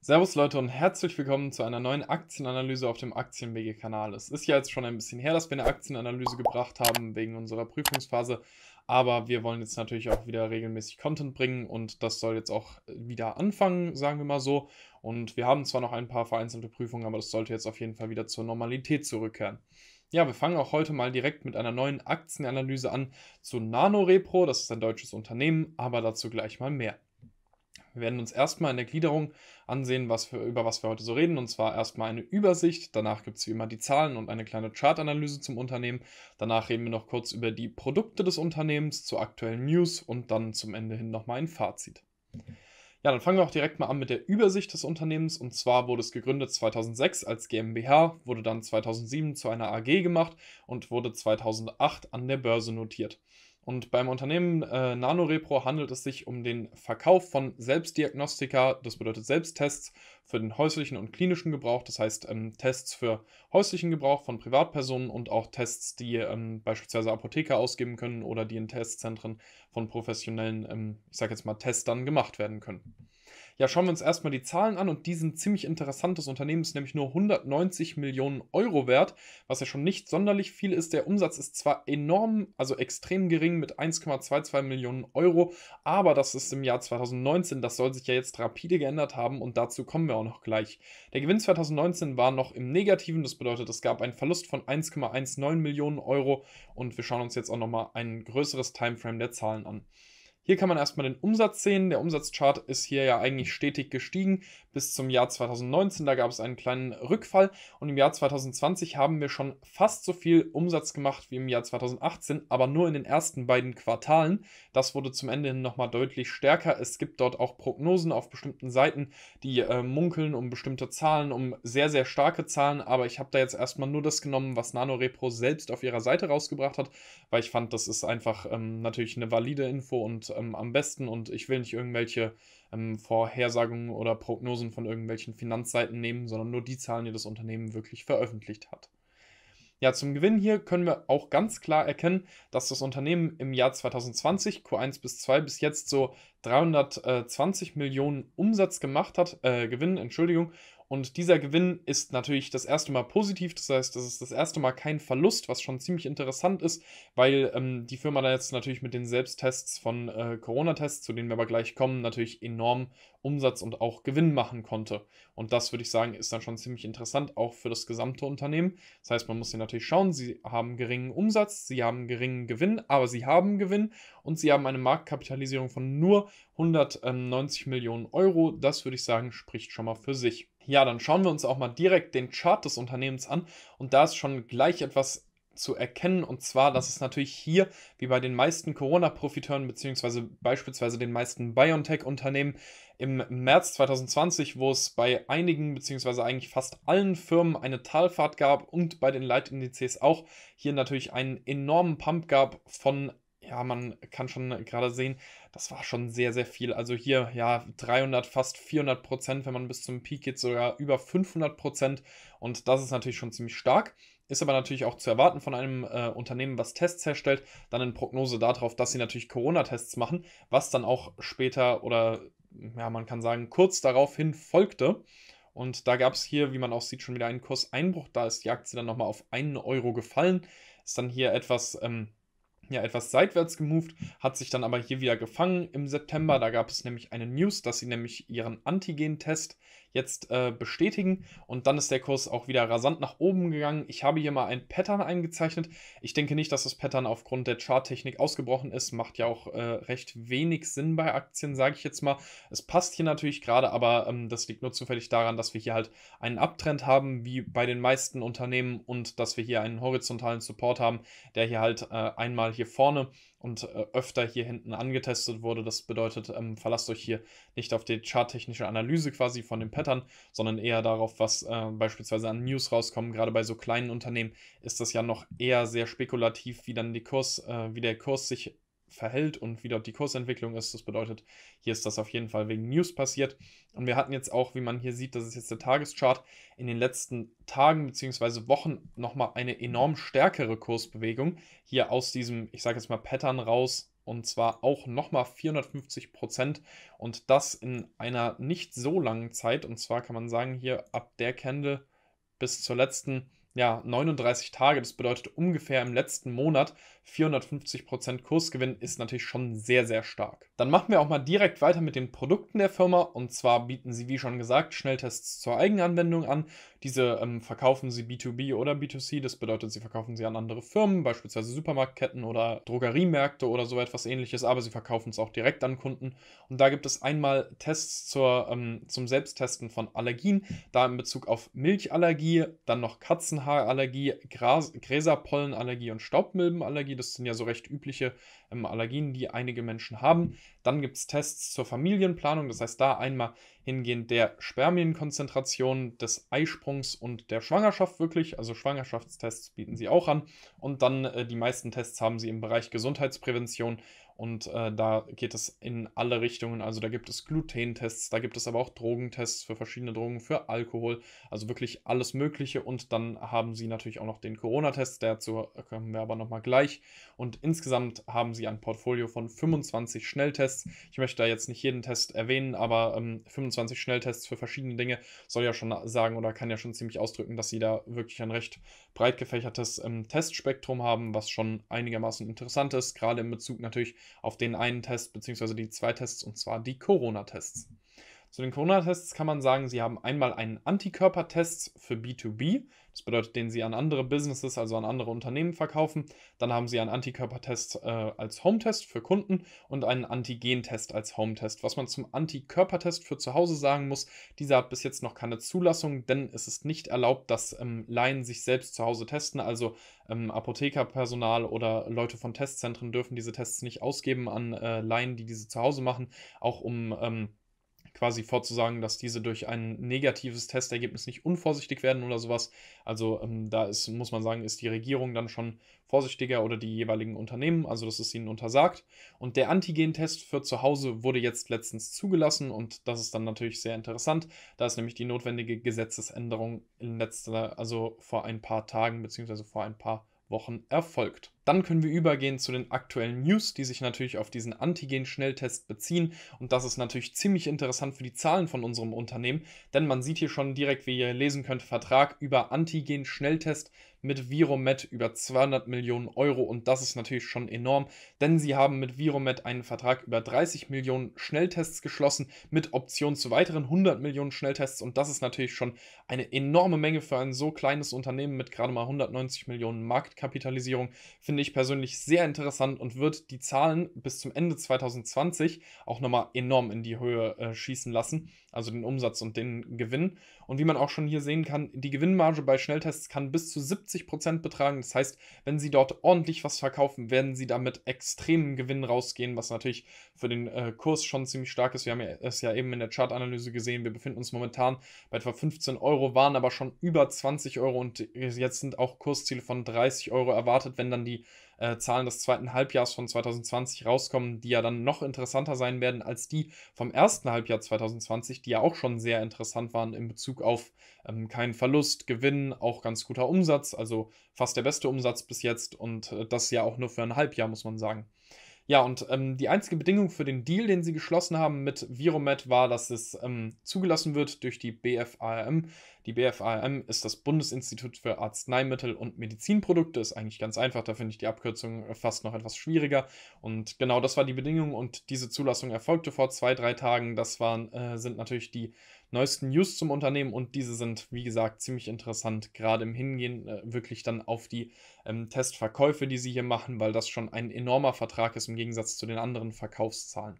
Servus Leute und herzlich willkommen zu einer neuen Aktienanalyse auf dem Aktienwege-Kanal. Es ist ja jetzt schon ein bisschen her, dass wir eine Aktienanalyse gebracht haben wegen unserer Prüfungsphase, aber wir wollen jetzt natürlich auch wieder regelmäßig Content bringen und das soll jetzt auch wieder anfangen, sagen wir mal so. Und wir haben zwar noch ein paar vereinzelte Prüfungen, aber das sollte jetzt auf jeden Fall wieder zur Normalität zurückkehren. Ja, wir fangen auch heute mal direkt mit einer neuen Aktienanalyse an zu NanoRepro, das ist ein deutsches Unternehmen, aber dazu gleich mal mehr. Wir werden uns erstmal in der Gliederung ansehen, was wir, über was wir heute so reden. Und zwar erstmal eine Übersicht, danach gibt es wie immer die Zahlen und eine kleine Chartanalyse zum Unternehmen. Danach reden wir noch kurz über die Produkte des Unternehmens, zur aktuellen News und dann zum Ende hin nochmal ein Fazit. Ja, dann fangen wir auch direkt mal an mit der Übersicht des Unternehmens. Und zwar wurde es gegründet 2006 als GmbH, wurde dann 2007 zu einer AG gemacht und wurde 2008 an der Börse notiert. Und beim Unternehmen äh, NanoRepro handelt es sich um den Verkauf von Selbstdiagnostika, das bedeutet Selbsttests für den häuslichen und klinischen Gebrauch, das heißt ähm, Tests für häuslichen Gebrauch von Privatpersonen und auch Tests, die ähm, beispielsweise Apotheker ausgeben können oder die in Testzentren von professionellen, ähm, ich sage jetzt mal, Testern gemacht werden können. Ja, schauen wir uns erstmal die Zahlen an und die sind ziemlich interessant. Das Unternehmen ist nämlich nur 190 Millionen Euro wert, was ja schon nicht sonderlich viel ist. Der Umsatz ist zwar enorm, also extrem gering mit 1,22 Millionen Euro, aber das ist im Jahr 2019, das soll sich ja jetzt rapide geändert haben und dazu kommen wir auch noch gleich. Der Gewinn 2019 war noch im Negativen, das bedeutet, es gab einen Verlust von 1,19 Millionen Euro und wir schauen uns jetzt auch nochmal ein größeres Timeframe der Zahlen an. Hier kann man erstmal den Umsatz sehen. Der Umsatzchart ist hier ja eigentlich stetig gestiegen bis zum Jahr 2019. Da gab es einen kleinen Rückfall und im Jahr 2020 haben wir schon fast so viel Umsatz gemacht wie im Jahr 2018, aber nur in den ersten beiden Quartalen. Das wurde zum Ende hin nochmal deutlich stärker. Es gibt dort auch Prognosen auf bestimmten Seiten, die äh, munkeln um bestimmte Zahlen, um sehr, sehr starke Zahlen. Aber ich habe da jetzt erstmal nur das genommen, was NanoRepro selbst auf ihrer Seite rausgebracht hat, weil ich fand, das ist einfach ähm, natürlich eine valide Info und ähm, am besten und ich will nicht irgendwelche ähm, Vorhersagungen oder Prognosen von irgendwelchen Finanzseiten nehmen, sondern nur die Zahlen, die das Unternehmen wirklich veröffentlicht hat. Ja, zum Gewinn hier können wir auch ganz klar erkennen, dass das Unternehmen im Jahr 2020, Q1 bis 2, bis jetzt so 320 Millionen Umsatz gemacht hat, äh, Gewinn, Entschuldigung, und dieser Gewinn ist natürlich das erste Mal positiv, das heißt, das ist das erste Mal kein Verlust, was schon ziemlich interessant ist, weil ähm, die Firma da jetzt natürlich mit den Selbsttests von äh, Corona-Tests, zu denen wir aber gleich kommen, natürlich enorm Umsatz und auch Gewinn machen konnte. Und das würde ich sagen, ist dann schon ziemlich interessant, auch für das gesamte Unternehmen. Das heißt, man muss hier natürlich schauen, sie haben geringen Umsatz, sie haben geringen Gewinn, aber sie haben Gewinn und sie haben eine Marktkapitalisierung von nur 190 Millionen Euro. Das würde ich sagen, spricht schon mal für sich. Ja, dann schauen wir uns auch mal direkt den Chart des Unternehmens an und da ist schon gleich etwas zu erkennen und zwar, dass es natürlich hier wie bei den meisten Corona-Profiteuren beziehungsweise beispielsweise den meisten BioNTech-Unternehmen im März 2020, wo es bei einigen beziehungsweise eigentlich fast allen Firmen eine Talfahrt gab und bei den Leitindizes auch hier natürlich einen enormen Pump gab von ja, man kann schon gerade sehen, das war schon sehr, sehr viel. Also hier, ja, 300, fast 400 Prozent, wenn man bis zum Peak geht, sogar über 500 Prozent. Und das ist natürlich schon ziemlich stark. Ist aber natürlich auch zu erwarten von einem äh, Unternehmen, was Tests herstellt, dann in Prognose darauf, dass sie natürlich Corona-Tests machen, was dann auch später oder, ja, man kann sagen, kurz daraufhin folgte. Und da gab es hier, wie man auch sieht, schon wieder einen Kurseinbruch. Da ist die Aktie dann nochmal auf einen Euro gefallen. Ist dann hier etwas, ähm, ja etwas seitwärts gemoved, hat sich dann aber hier wieder gefangen im September. Da gab es nämlich eine News, dass sie nämlich ihren Antigen-Test jetzt äh, bestätigen und dann ist der Kurs auch wieder rasant nach oben gegangen. Ich habe hier mal ein Pattern eingezeichnet. Ich denke nicht, dass das Pattern aufgrund der Charttechnik ausgebrochen ist. Macht ja auch äh, recht wenig Sinn bei Aktien, sage ich jetzt mal. Es passt hier natürlich gerade, aber ähm, das liegt nur zufällig daran, dass wir hier halt einen Abtrend haben, wie bei den meisten Unternehmen und dass wir hier einen horizontalen Support haben, der hier halt äh, einmal hier vorne und äh, öfter hier hinten angetestet wurde. Das bedeutet, ähm, verlasst euch hier nicht auf die charttechnische Analyse quasi von dem Pattern, sondern eher darauf, was äh, beispielsweise an News rauskommen. Gerade bei so kleinen Unternehmen ist das ja noch eher sehr spekulativ, wie dann die Kurs, äh, wie der Kurs sich verhält und wie dort die Kursentwicklung ist. Das bedeutet, hier ist das auf jeden Fall wegen News passiert. Und wir hatten jetzt auch, wie man hier sieht, das ist jetzt der Tageschart, in den letzten Tagen bzw. Wochen nochmal eine enorm stärkere Kursbewegung. Hier aus diesem, ich sage jetzt mal, Pattern raus. Und zwar auch nochmal 450 Prozent und das in einer nicht so langen Zeit. Und zwar kann man sagen, hier ab der Candle bis zur letzten ja, 39 Tage. Das bedeutet ungefähr im letzten Monat 450% Kursgewinn ist natürlich schon sehr, sehr stark. Dann machen wir auch mal direkt weiter mit den Produkten der Firma. Und zwar bieten sie, wie schon gesagt, Schnelltests zur Eigenanwendung an. Diese ähm, verkaufen sie B2B oder B2C. Das bedeutet, sie verkaufen sie an andere Firmen, beispielsweise Supermarktketten oder Drogeriemärkte oder so etwas ähnliches. Aber sie verkaufen es auch direkt an Kunden. Und da gibt es einmal Tests zur, ähm, zum Selbsttesten von Allergien. Da in Bezug auf Milchallergie, dann noch Katzenhaar. Birkenhaarallergie, Gras Gräserpollenallergie und Staubmilbenallergie. Das sind ja so recht übliche ähm, Allergien, die einige Menschen haben. Dann gibt es Tests zur Familienplanung, das heißt da einmal hingehend der Spermienkonzentration, des Eisprungs und der Schwangerschaft wirklich. Also Schwangerschaftstests bieten sie auch an. Und dann äh, die meisten Tests haben sie im Bereich Gesundheitsprävention und äh, da geht es in alle Richtungen. Also da gibt es Glutentests, da gibt es aber auch Drogentests für verschiedene Drogen, für Alkohol. Also wirklich alles Mögliche. Und dann haben sie natürlich auch noch den Corona-Test. Dazu kommen wir aber nochmal gleich. Und insgesamt haben sie ein Portfolio von 25 Schnelltests. Ich möchte da jetzt nicht jeden Test erwähnen, aber ähm, 25 Schnelltests für verschiedene Dinge soll ja schon sagen oder kann ja schon ziemlich ausdrücken, dass sie da wirklich ein recht breit gefächertes ähm, Testspektrum haben, was schon einigermaßen interessant ist, gerade in Bezug natürlich auf den einen Test beziehungsweise die zwei Tests und zwar die Corona-Tests. Zu den Corona-Tests kann man sagen, sie haben einmal einen Antikörpertest für B2B, das bedeutet, den sie an andere Businesses, also an andere Unternehmen verkaufen. Dann haben sie einen Antikörpertest äh, als Home-Test für Kunden und einen Antigentest als Home-Test. Was man zum Antikörpertest für zu Hause sagen muss, dieser hat bis jetzt noch keine Zulassung, denn es ist nicht erlaubt, dass ähm, Laien sich selbst zu Hause testen. Also ähm, Apothekerpersonal oder Leute von Testzentren dürfen diese Tests nicht ausgeben an äh, Laien, die diese zu Hause machen, auch um ähm, quasi vorzusagen, dass diese durch ein negatives Testergebnis nicht unvorsichtig werden oder sowas. Also ähm, da ist, muss man sagen, ist die Regierung dann schon vorsichtiger oder die jeweiligen Unternehmen, also das ist ihnen untersagt. Und der Antigentest für zu Hause wurde jetzt letztens zugelassen und das ist dann natürlich sehr interessant. Da ist nämlich die notwendige Gesetzesänderung in letzter, also vor ein paar Tagen bzw. vor ein paar Wochen erfolgt. Dann können wir übergehen zu den aktuellen News, die sich natürlich auf diesen Antigen-Schnelltest beziehen. Und das ist natürlich ziemlich interessant für die Zahlen von unserem Unternehmen, denn man sieht hier schon direkt, wie ihr lesen könnt, Vertrag über Antigen-Schnelltest mit Viromet über 200 Millionen Euro und das ist natürlich schon enorm, denn sie haben mit Viromet einen Vertrag über 30 Millionen Schnelltests geschlossen mit Option zu weiteren 100 Millionen Schnelltests und das ist natürlich schon eine enorme Menge für ein so kleines Unternehmen mit gerade mal 190 Millionen Marktkapitalisierung. Finde finde ich persönlich sehr interessant und wird die Zahlen bis zum Ende 2020 auch nochmal enorm in die Höhe äh, schießen lassen, also den Umsatz und den Gewinn. Und wie man auch schon hier sehen kann, die Gewinnmarge bei Schnelltests kann bis zu 70% Prozent betragen. Das heißt, wenn Sie dort ordentlich was verkaufen, werden Sie damit extremen Gewinn rausgehen, was natürlich für den äh, Kurs schon ziemlich stark ist. Wir haben es ja eben in der Chartanalyse gesehen, wir befinden uns momentan bei etwa 15 Euro, waren aber schon über 20 Euro und jetzt sind auch Kursziele von 30 Euro erwartet, wenn dann die äh, Zahlen des zweiten Halbjahres von 2020 rauskommen, die ja dann noch interessanter sein werden als die vom ersten Halbjahr 2020, die ja auch schon sehr interessant waren in Bezug auf ähm, keinen Verlust, Gewinn, auch ganz guter Umsatz, also fast der beste Umsatz bis jetzt und äh, das ja auch nur für ein Halbjahr, muss man sagen. Ja, und ähm, die einzige Bedingung für den Deal, den sie geschlossen haben mit Viromed, war, dass es ähm, zugelassen wird durch die BFARM. Die BFARM ist das Bundesinstitut für Arzneimittel und Medizinprodukte. Ist eigentlich ganz einfach, da finde ich die Abkürzung äh, fast noch etwas schwieriger. Und genau das war die Bedingung und diese Zulassung erfolgte vor zwei, drei Tagen. Das waren, äh, sind natürlich die neuesten News zum Unternehmen und diese sind, wie gesagt, ziemlich interessant, gerade im Hingehen äh, wirklich dann auf die ähm, Testverkäufe, die sie hier machen, weil das schon ein enormer Vertrag ist im Gegensatz zu den anderen Verkaufszahlen.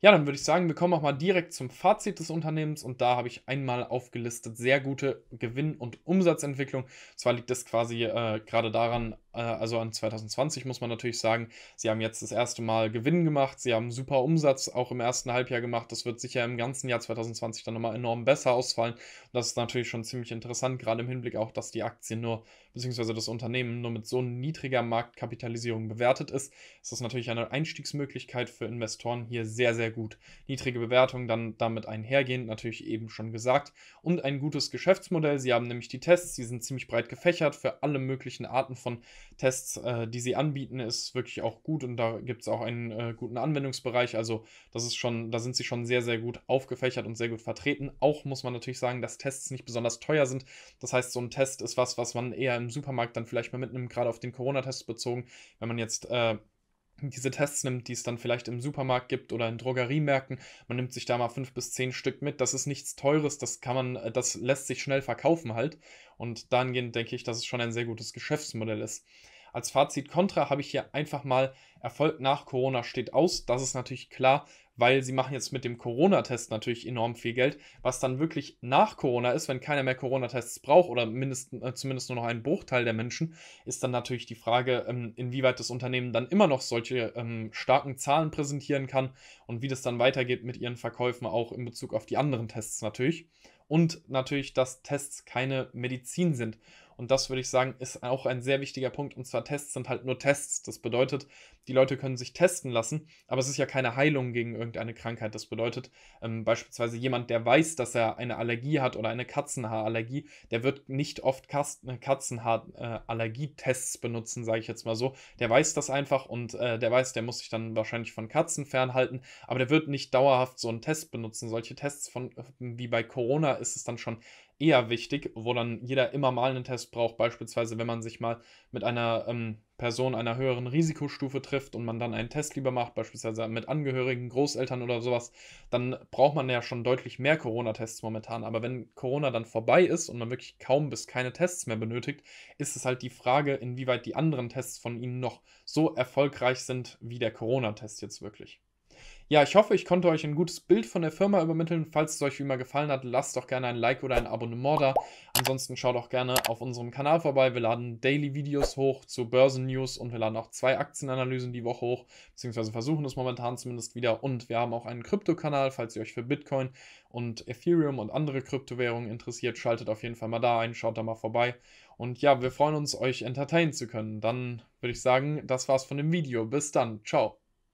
Ja, dann würde ich sagen, wir kommen auch mal direkt zum Fazit des Unternehmens und da habe ich einmal aufgelistet sehr gute Gewinn- und Umsatzentwicklung. Zwar liegt das quasi äh, gerade daran, äh, also an 2020 muss man natürlich sagen, sie haben jetzt das erste Mal Gewinn gemacht, sie haben super Umsatz auch im ersten Halbjahr gemacht. Das wird sicher im ganzen Jahr 2020 dann nochmal enorm besser ausfallen. Und das ist natürlich schon ziemlich interessant, gerade im Hinblick auch, dass die Aktien nur, beziehungsweise das Unternehmen nur mit so niedriger Marktkapitalisierung bewertet ist. Das ist natürlich eine Einstiegsmöglichkeit für Investoren hier sehr, sehr gut. Niedrige Bewertung dann damit einhergehend, natürlich eben schon gesagt. Und ein gutes Geschäftsmodell. Sie haben nämlich die Tests, die sind ziemlich breit gefächert für alle möglichen Arten von Tests, äh, die sie anbieten, ist wirklich auch gut und da gibt es auch einen äh, guten Anwendungsbereich. Also das ist schon, da sind sie schon sehr, sehr gut aufgefächert und sehr gut vertreten. Auch muss man natürlich sagen, dass Tests nicht besonders teuer sind. Das heißt, so ein Test ist was, was man eher im Supermarkt dann vielleicht mal mitnimmt, gerade auf den Corona-Test bezogen. Wenn man jetzt äh, diese Tests nimmt, die es dann vielleicht im Supermarkt gibt oder in Drogeriemärkten. Man nimmt sich da mal fünf bis zehn Stück mit. Das ist nichts Teures, das kann man, äh, das lässt sich schnell verkaufen halt. Und dahingehend denke ich, dass es schon ein sehr gutes Geschäftsmodell ist. Als Fazit Contra habe ich hier einfach mal Erfolg nach Corona steht aus. Das ist natürlich klar weil sie machen jetzt mit dem Corona-Test natürlich enorm viel Geld, was dann wirklich nach Corona ist, wenn keiner mehr Corona-Tests braucht oder mindest, äh, zumindest nur noch ein Bruchteil der Menschen, ist dann natürlich die Frage, ähm, inwieweit das Unternehmen dann immer noch solche ähm, starken Zahlen präsentieren kann und wie das dann weitergeht mit ihren Verkäufen auch in Bezug auf die anderen Tests natürlich. Und natürlich, dass Tests keine Medizin sind und das würde ich sagen, ist auch ein sehr wichtiger Punkt. Und zwar Tests sind halt nur Tests. Das bedeutet, die Leute können sich testen lassen, aber es ist ja keine Heilung gegen irgendeine Krankheit. Das bedeutet, ähm, beispielsweise jemand, der weiß, dass er eine Allergie hat oder eine Katzenhaarallergie, der wird nicht oft äh, Katzenhaarallergietests benutzen, sage ich jetzt mal so. Der weiß das einfach und äh, der weiß, der muss sich dann wahrscheinlich von Katzen fernhalten, aber der wird nicht dauerhaft so einen Test benutzen. Solche Tests von, äh, wie bei Corona ist es dann schon eher wichtig, wo dann jeder immer mal einen Test braucht, beispielsweise wenn man sich mal mit einer ähm, Person einer höheren Risikostufe trifft und man dann einen Test lieber macht, beispielsweise mit Angehörigen, Großeltern oder sowas, dann braucht man ja schon deutlich mehr Corona-Tests momentan. Aber wenn Corona dann vorbei ist und man wirklich kaum bis keine Tests mehr benötigt, ist es halt die Frage, inwieweit die anderen Tests von ihnen noch so erfolgreich sind wie der Corona-Test jetzt wirklich. Ja, ich hoffe, ich konnte euch ein gutes Bild von der Firma übermitteln. Falls es euch wie immer gefallen hat, lasst doch gerne ein Like oder ein Abonnement da. Ansonsten schaut auch gerne auf unserem Kanal vorbei. Wir laden Daily Videos hoch zu Börsennews und wir laden auch zwei Aktienanalysen die Woche hoch, beziehungsweise versuchen es momentan zumindest wieder. Und wir haben auch einen Krypto-Kanal, falls ihr euch für Bitcoin und Ethereum und andere Kryptowährungen interessiert, schaltet auf jeden Fall mal da ein, schaut da mal vorbei. Und ja, wir freuen uns, euch entertainen zu können. Dann würde ich sagen, das war's von dem Video. Bis dann. Ciao.